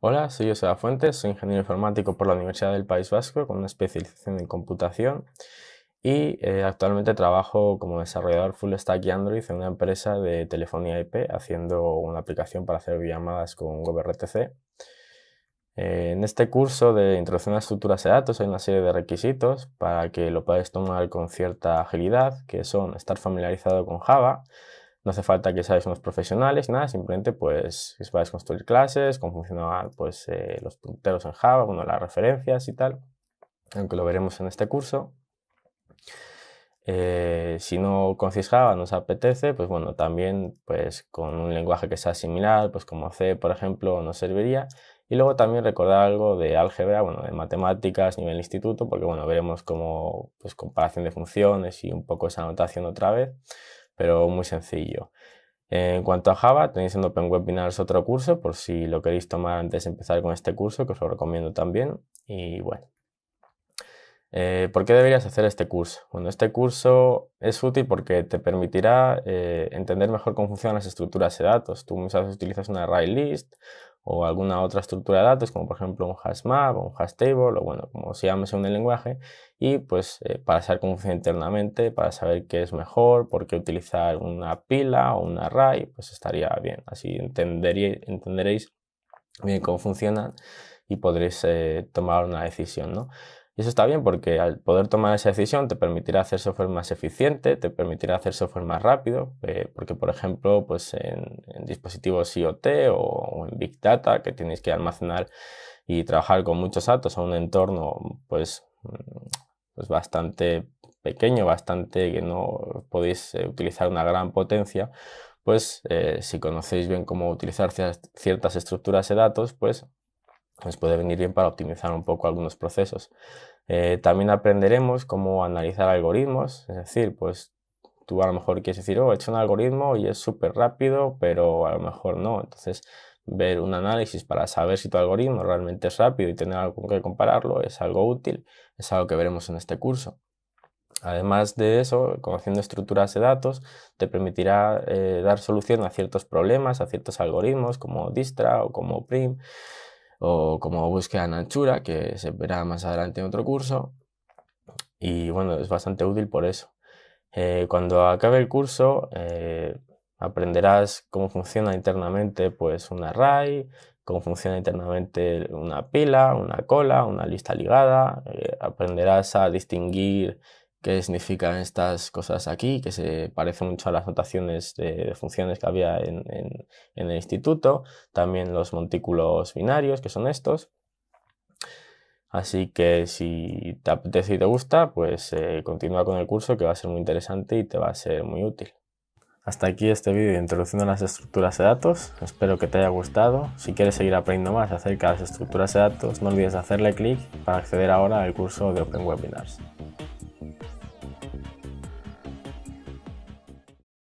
Hola, soy José Fuentes, soy ingeniero informático por la Universidad del País Vasco con una especialización en computación y eh, actualmente trabajo como desarrollador full stack y Android en una empresa de telefonía IP haciendo una aplicación para hacer llamadas con WebRTC. Eh, en este curso de introducción a estructuras de datos hay una serie de requisitos para que lo podáis tomar con cierta agilidad, que son estar familiarizado con Java, no hace falta que seáis unos profesionales, nada, simplemente pues vais a construir clases, cómo funcionaban pues eh, los punteros en Java, bueno, las referencias y tal, aunque lo veremos en este curso. Eh, si no conocéis Java, nos apetece, pues bueno, también pues con un lenguaje que sea similar, pues como C, por ejemplo, nos serviría. Y luego también recordar algo de álgebra, bueno, de matemáticas, nivel instituto, porque bueno, veremos como pues comparación de funciones y un poco esa anotación otra vez pero muy sencillo. En cuanto a Java, tenéis en Webinars otro curso por si lo queréis tomar antes de empezar con este curso, que os lo recomiendo también. Y bueno, eh, ¿por qué deberías hacer este curso? Bueno, este curso es útil porque te permitirá eh, entender mejor cómo funcionan las estructuras de datos. Tú muchas veces utilizas una array list o alguna otra estructura de datos, como por ejemplo un hash map o un hash table, o bueno, como se llame según el lenguaje, y pues eh, para saber cómo funciona internamente, para saber qué es mejor, por qué utilizar una pila o un array, pues estaría bien. Así entenderéis bien cómo funcionan y podréis eh, tomar una decisión, ¿no? Y eso está bien porque al poder tomar esa decisión te permitirá hacer software más eficiente, te permitirá hacer software más rápido, eh, porque por ejemplo pues en, dispositivos IoT o, en Big Data que tenéis que almacenar y trabajar con muchos datos a un entorno pues, mm, pues bastante pequeño, bastante que no podéis eh, utilizar una gran potencia, pues eh, si conocéis bien cómo utilizar ciertas estructuras de datos, pues nos pues, puede venir bien para optimizar un poco algunos procesos. Eh, también aprenderemos cómo analizar algoritmos, es decir, pues tú a lo mejor quieres decir, oh, he hecho un algoritmo y es súper rápido, pero a lo mejor no. Entonces, ver un análisis para saber si tu algoritmo realmente es rápido y tener algo con que compararlo es algo útil, es algo que veremos en este curso. Además de eso, conociendo estructuras de datos, te permitirá eh, dar solución a ciertos problemas, a ciertos algoritmos como Distra o como Prim o como búsqueda en anchura, que se verá más adelante en otro curso. Y bueno, es bastante útil por eso. Eh, cuando acabe el curso, eh, aprenderás cómo funciona internamente pues, un array, cómo funciona internamente una pila, una cola, una lista ligada. Eh, aprenderás a distinguir qué significan estas cosas aquí, que se parecen mucho a las notaciones de, funciones que había en, el instituto, también los montículos binarios, que son estos. Así que si te apetece y te gusta, pues eh, continúa con el curso que va a ser muy interesante y te va a ser muy útil. Hasta aquí este vídeo introduciendo las estructuras de datos. Espero que te haya gustado. Si quieres seguir aprendiendo más acerca de las estructuras de datos, no olvides hacerle clic para acceder ahora al curso de Open Webinars.